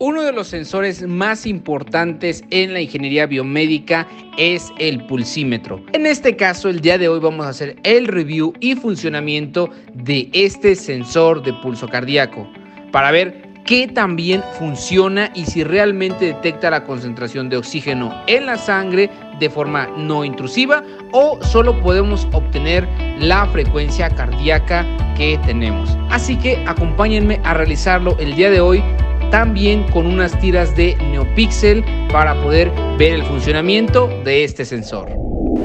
Uno de los sensores más importantes en la ingeniería biomédica es el pulsímetro. En este caso, el día de hoy vamos a hacer el review y funcionamiento de este sensor de pulso cardíaco para ver qué también funciona y si realmente detecta la concentración de oxígeno en la sangre de forma no intrusiva o solo podemos obtener la frecuencia cardíaca que tenemos. Así que acompáñenme a realizarlo el día de hoy también con unas tiras de NeoPixel para poder ver el funcionamiento de este sensor.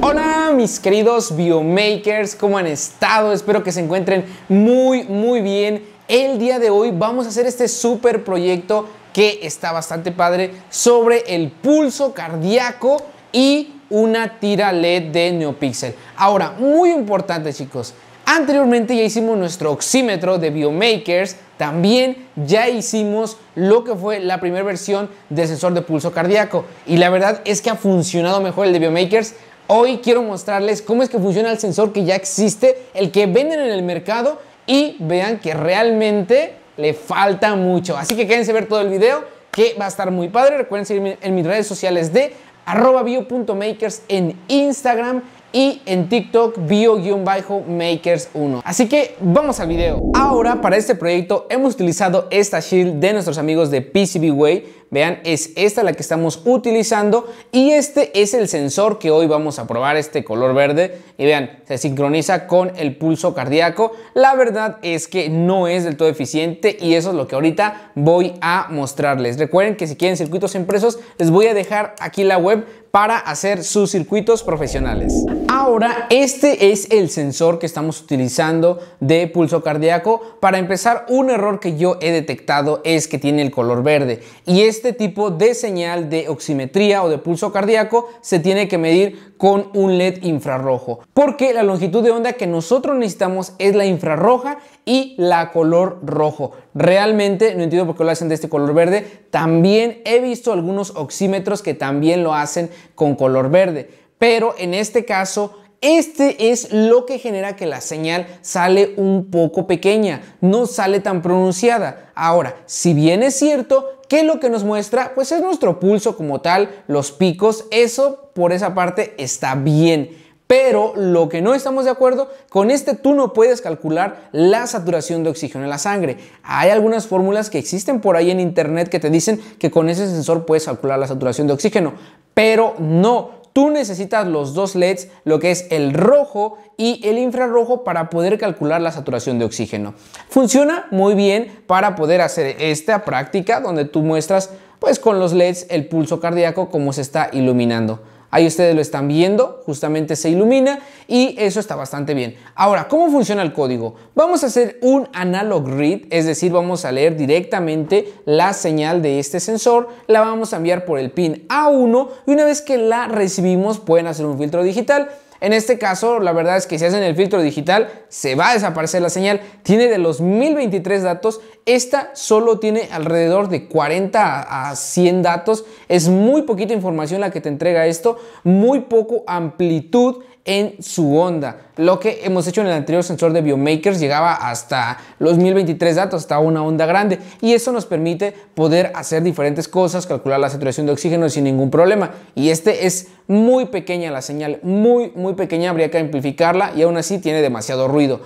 Hola mis queridos biomakers, ¿cómo han estado? Espero que se encuentren muy muy bien. El día de hoy vamos a hacer este super proyecto que está bastante padre sobre el pulso cardíaco y una tira LED de NeoPixel. Ahora, muy importante chicos, Anteriormente ya hicimos nuestro oxímetro de Biomakers, también ya hicimos lo que fue la primera versión del sensor de pulso cardíaco y la verdad es que ha funcionado mejor el de Biomakers. Hoy quiero mostrarles cómo es que funciona el sensor que ya existe, el que venden en el mercado y vean que realmente le falta mucho. Así que quédense a ver todo el video que va a estar muy padre. Recuerden seguirme en mis redes sociales de arroba bio.makers en Instagram y en TikTok bio-makers1. Así que vamos al video. Ahora para este proyecto hemos utilizado esta shield de nuestros amigos de PCBWay Vean, es esta la que estamos utilizando y este es el sensor que hoy vamos a probar, este color verde. Y vean, se sincroniza con el pulso cardíaco. La verdad es que no es del todo eficiente y eso es lo que ahorita voy a mostrarles. Recuerden que si quieren circuitos impresos, les voy a dejar aquí la web para hacer sus circuitos profesionales. Ahora, este es el sensor que estamos utilizando de pulso cardíaco. Para empezar, un error que yo he detectado es que tiene el color verde y es este tipo de señal de oximetría o de pulso cardíaco se tiene que medir con un LED infrarrojo, porque la longitud de onda que nosotros necesitamos es la infrarroja y la color rojo. Realmente no entiendo por qué lo hacen de este color verde. También he visto algunos oxímetros que también lo hacen con color verde, pero en este caso este es lo que genera que la señal sale un poco pequeña, no sale tan pronunciada. Ahora, si bien es cierto ¿Qué es lo que nos muestra? Pues es nuestro pulso como tal, los picos, eso por esa parte está bien. Pero lo que no estamos de acuerdo, con este tú no puedes calcular la saturación de oxígeno en la sangre. Hay algunas fórmulas que existen por ahí en internet que te dicen que con ese sensor puedes calcular la saturación de oxígeno, pero no, tú necesitas los dos LEDs, lo que es el rojo y el infrarrojo para poder calcular la saturación de oxígeno. Funciona muy bien para poder hacer esta práctica donde tú muestras pues con los LEDs el pulso cardíaco como se está iluminando. Ahí ustedes lo están viendo, justamente se ilumina y eso está bastante bien. Ahora, ¿cómo funciona el código? Vamos a hacer un analog read, es decir, vamos a leer directamente la señal de este sensor, la vamos a enviar por el pin A1 y una vez que la recibimos pueden hacer un filtro digital en este caso, la verdad es que si hacen el filtro digital, se va a desaparecer la señal. Tiene de los 1023 datos, esta solo tiene alrededor de 40 a 100 datos. Es muy poquita información la que te entrega esto, muy poco amplitud en su onda. Lo que hemos hecho en el anterior sensor de Biomakers llegaba hasta los 1023 datos, hasta una onda grande. Y eso nos permite poder hacer diferentes cosas, calcular la saturación de oxígeno sin ningún problema. Y este es muy pequeña la señal, muy, muy pequeña, habría que amplificarla y aún así tiene demasiado ruido.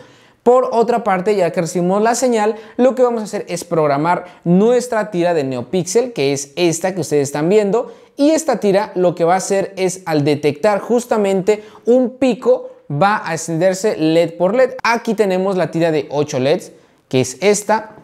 Por otra parte, ya que recibimos la señal, lo que vamos a hacer es programar nuestra tira de NeoPixel, que es esta que ustedes están viendo, y esta tira lo que va a hacer es al detectar justamente un pico, va a extenderse LED por LED. Aquí tenemos la tira de 8 LEDs, que es esta,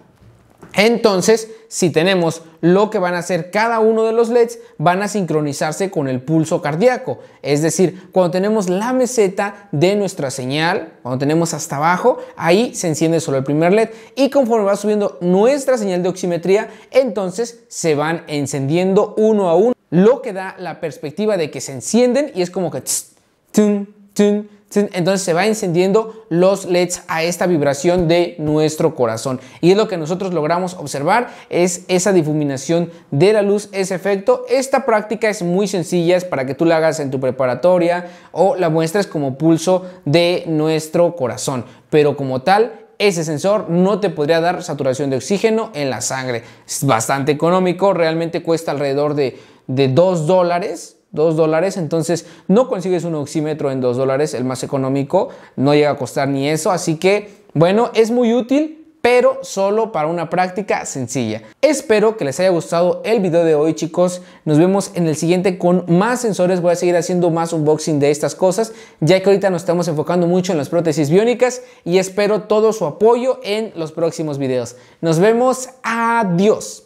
entonces, si tenemos lo que van a hacer cada uno de los LEDs, van a sincronizarse con el pulso cardíaco. Es decir, cuando tenemos la meseta de nuestra señal, cuando tenemos hasta abajo, ahí se enciende solo el primer LED. Y conforme va subiendo nuestra señal de oximetría, entonces se van encendiendo uno a uno, lo que da la perspectiva de que se encienden y es como que... Entonces se va encendiendo los LEDs a esta vibración de nuestro corazón. Y es lo que nosotros logramos observar, es esa difuminación de la luz, ese efecto. Esta práctica es muy sencilla, es para que tú la hagas en tu preparatoria o la muestres como pulso de nuestro corazón. Pero como tal, ese sensor no te podría dar saturación de oxígeno en la sangre. Es bastante económico, realmente cuesta alrededor de, de 2 dólares 2 dólares, entonces no consigues un oxímetro en 2 dólares, el más económico, no llega a costar ni eso, así que bueno, es muy útil, pero solo para una práctica sencilla. Espero que les haya gustado el video de hoy chicos, nos vemos en el siguiente con más sensores, voy a seguir haciendo más unboxing de estas cosas, ya que ahorita nos estamos enfocando mucho en las prótesis biónicas y espero todo su apoyo en los próximos videos. Nos vemos, adiós.